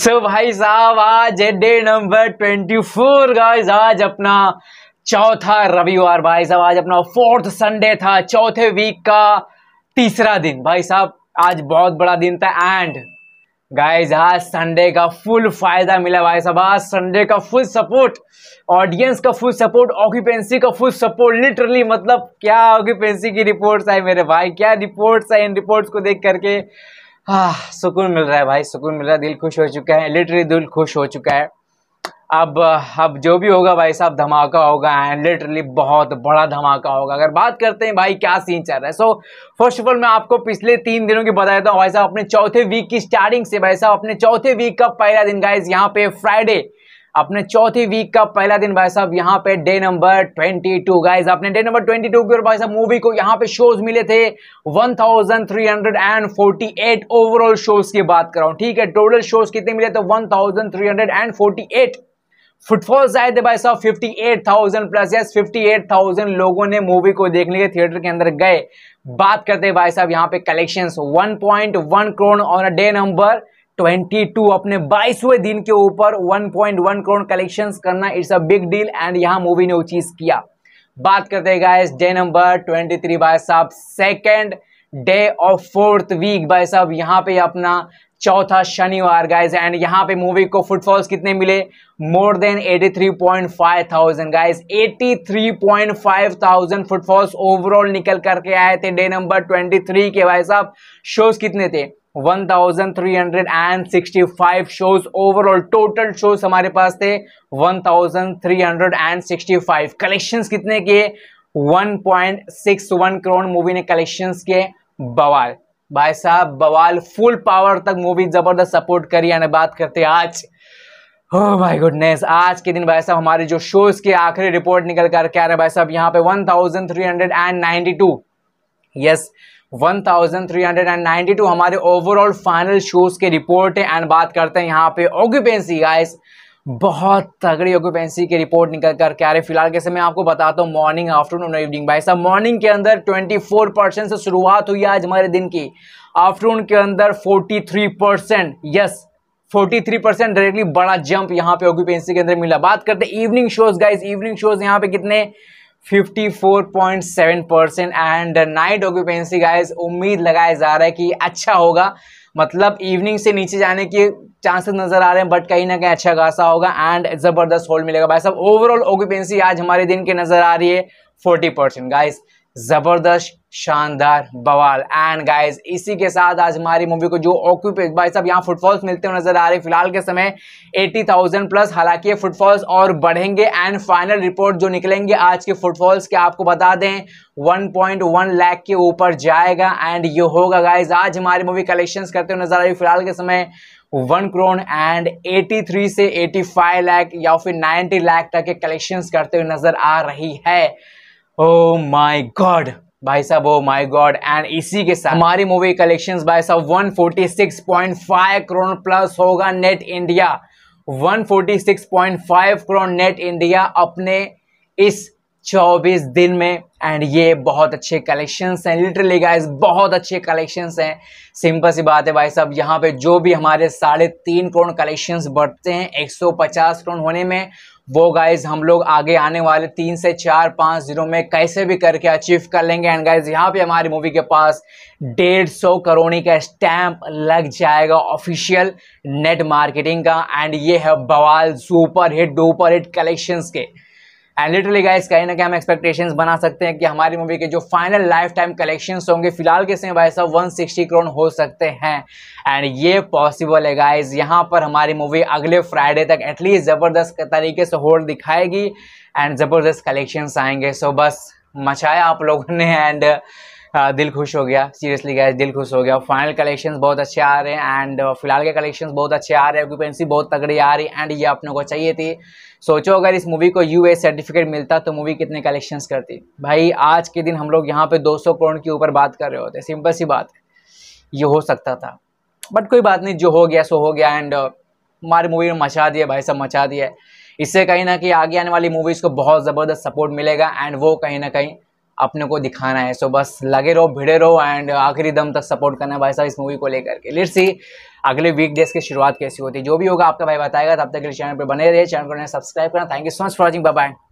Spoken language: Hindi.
सो so भाई साहब आज day number twenty four guys आज अपना चौथा रविवार भाई साहब आज अपना फोर्थ संडे था चौथे वीक का तीसरा दिन भाई साहब आज बहुत बड़ा दिन था एंड गाइज आज संडे का फुल फायदा मिला भाई साहब आज संडे का फुल सपोर्ट ऑडियंस का फुल सपोर्ट ऑक्यूपेंसी का फुल सपोर्ट लिटरली मतलब क्या ऑक्यूपेंसी की रिपोर्ट्स आई मेरे भाई क्या रिपोर्ट्स आई इन रिपोर्ट्स को देख करके हाँ सुकून मिल रहा है भाई सुकून मिल रहा है दिल खुश हो चुका है लिटरली दिल खुश हो चुका है अब अब जो भी होगा भाई साहब धमाका होगा एंड लिटरली बहुत बड़ा धमाका होगा अगर बात करते हैं भाई क्या सीन चल रहा है सो फर्स्ट ऑफ ऑल मैं आपको पिछले तीन दिनों की बता देता हूँ भाई साहब अपने चौथे वीक की स्टार्टिंग से भाई साहब अपने चौथे वीक का पहला दिन गाइज यहाँ पे फ्राइडे अपने चौथी वीक का पहला दिन भाई साहब यहाँ पे डे नंबर 22 गाइस अपने डे नंबर 22 की और भाई साहब मूवी को यहाँ पे शोज मिले थे 1348 ओवरऑल शोज की बात कर रहा हूँ ठीक है टोटल शोज कितने मिले तो 1348 फुटफॉल्स आए थे भाई साहब 58,000 प्लस यस 58,000 लोगों ने मूवी को देखने के थिएटर के अंदर गए बात करते हैं भाई साहब यहाँ पे कलेक्शंस 1.1 करोड़ और डे नंबर 22 अपने 22वें दिन के ऊपर 1.1 करोड़ कलेक्शंस करना it's a big deal and यहां मूवी ने वो चीज़ किया बात करते हैं गाइस डे नंबर 23 थ्री भाई साहब second day of fourth week भाई साहब यहां पे अपना चौथा शनिवार गाइस एंड यहां पे मूवी को फुटफॉल्स कितने मिले more than 83.5000 guys 83.5000 footfalls overall निकल करके आए थे डे नंबर 23 के भाई साहब शोज कितने थे 1365 शोज ओवरऑल टोटल शोज हमारे पास थे 1365 कलेक्शंस कितने किए 1.61 करोड़ मूवी ने कलेक्शंस के बवाल भाई साहब बवाल फुल पावर तक मूवी जबरदस्त सपोर्ट करी यानी बात करते आज ओ माय गुडनेस आज के दिन भाई साहब हमारे जो शोज के आखिरी रिपोर्ट निकल कर क्या रहे भाई साहब यहाँ पे 1392 यस yes, 1392 हमारे ओवरऑल फाइनल शोज के रिपोर्ट है एंड बात करते हैं यहाँ पे ऑक्यूपेंसी गाइस बहुत तगड़ी ऑक्यूपेंसी की रिपोर्ट निकल कर क्या रहे फिलहाल कैसे मैं आपको बताता हूँ मॉर्निंग आफ्टरनून और इवनिंग भाई साहब मॉर्निंग के अंदर 24 परसेंट से शुरुआत हुई आज हमारे दिन की आफ्टरनून के अंदर 43 परसेंट यस 43 परसेंट डायरेक्टली बड़ा जंप यहाँ पे ऑक्यूपेंसी के अंदर मिला बात करते हैं evening shows guys evening shows यहाँ पे कितने 54.7 percent and night occupancy guys उम्मीद लगाया जा रहा है कि अच्छा होगा मतलब इवनिंग से नीचे जाने के चांसेस नज़र आ रहे हैं बट कहीं ना कहीं अच्छा खासा होगा एंड ज़बरदस्त होल्ड मिलेगा भाई साहब ओवरऑल ऑक्यूपेंसी आज हमारे दिन के नज़र आ रही है 40 परसेंट गाइज ज़बरदस्त शानदार बवाल एंड गाइस इसी के साथ आज हमारी मूवी को जो ऑक्यूपे भाई साहब यहाँ फुटफॉल्स मिलते हुए नजर आ रहे फिलहाल के समय 80,000 प्लस हालांकि ये फुटफॉल्स और बढ़ेंगे एंड फाइनल रिपोर्ट जो निकलेंगे आज के फुटफॉल्स के आपको बता दें 1.1 लाख के ऊपर जाएगा एंड ये होगा गाइज आज हमारी मूवी कलेक्शन करते हुए नजर आ रही फिलहाल के समय वन क्रोन एंड 83 से 85 लाख या फिर 90 लाख तक के कलेक्शंस करते हुए नजर आ रही है ओ माय गॉड भाई साहब ओ माय गॉड एंड इसी के साथ हमारी मूवी कलेक्शन भाई साहब 146.5 करोड़ प्लस होगा net India 146.5 crore net India अपने इस 24 दिन में एंड ये बहुत अच्छे कलेक्शंस हैं लिटरली गाइस बहुत अच्छे कलेक्शंस हैं सिंपल सी बात है भाई साहब यहाँ पे जो भी हमारे साढ़े तीन करोड़ कलेक्शंस बढ़ते हैं 150 करोड़ होने में वो गाइज हम लोग आगे आने वाले तीन से चार पाँच दिनों में कैसे भी करके अचीव कर लेंगे एंड गाइज यहाँ पे हमारी मूवी के पास डेढ़ सौ करोड़ी का स्टैम्प लग जाएगा ऑफिशियल नेट मार्केटिंग का एंड ये है Bawaal super hit duper hit collections के एंड लिटरली गाइस कहीं ना कहीं हम एक्सपेक्टेशंस बना सकते हैं कि हमारी मूवी के जो फाइनल लाइफ टाइम कलेक्शंस होंगे फिलहाल के समय भाई साहब 160 करोड़ हो सकते हैं एंड ये पॉसिबल है गाइस यहाँ पर हमारी मूवी अगले फ्राइडे तक एटलीस्ट ज़बरदस्त तरीके से होल्ड दिखाएगी एंड ज़बरदस्त कलेक्शंस आएंगे सो so बस मचाया आप लोगों ने एंड हाँ, दिल खुश हो गया सीरियसली गया दिल खुश हो गया फाइनल कलेक्शंस बहुत अच्छे आ रहे हैं एंड uh, फिलहाल के कलेक्शंस बहुत अच्छे आ रहे हैं ऑक्यूपेंसी बहुत तगड़ी आ रही एंड ये अपने को चाहिए थी सोचो अगर इस मूवी को यू सर्टिफिकेट मिलता तो मूवी कितने कलेक्शंस करती भाई आज के दिन हम लोग यहाँ पे 200 करोड़ के ऊपर बात कर रहे होते सिंपल सी बात ये हो सकता था बट कोई बात नहीं जो हो गया सो हो गया एंड uh, हमारी मूवी में मचा दिया भाई सब मचा दिया इससे कहीं ना कहीं आगे आने वाली मूवीज़ को बहुत ज़बरदस्त सपोर्ट मिलेगा एंड वो कहीं ना कहीं अपने को दिखाना है सो so, बस लगे रहो भिड़े रहो एंड आखिरी दम तक सपोर्ट करना है भाई साहब इस मूवी को लेकर के लेट्स सी अगले वीक डेज की शुरुआत कैसी होती है जो भी होगा आपका भाई बताएगा तब तक के लिए चैनल पर बने रहे चैनल को सब्सक्राइब करना thank you so much for watching bye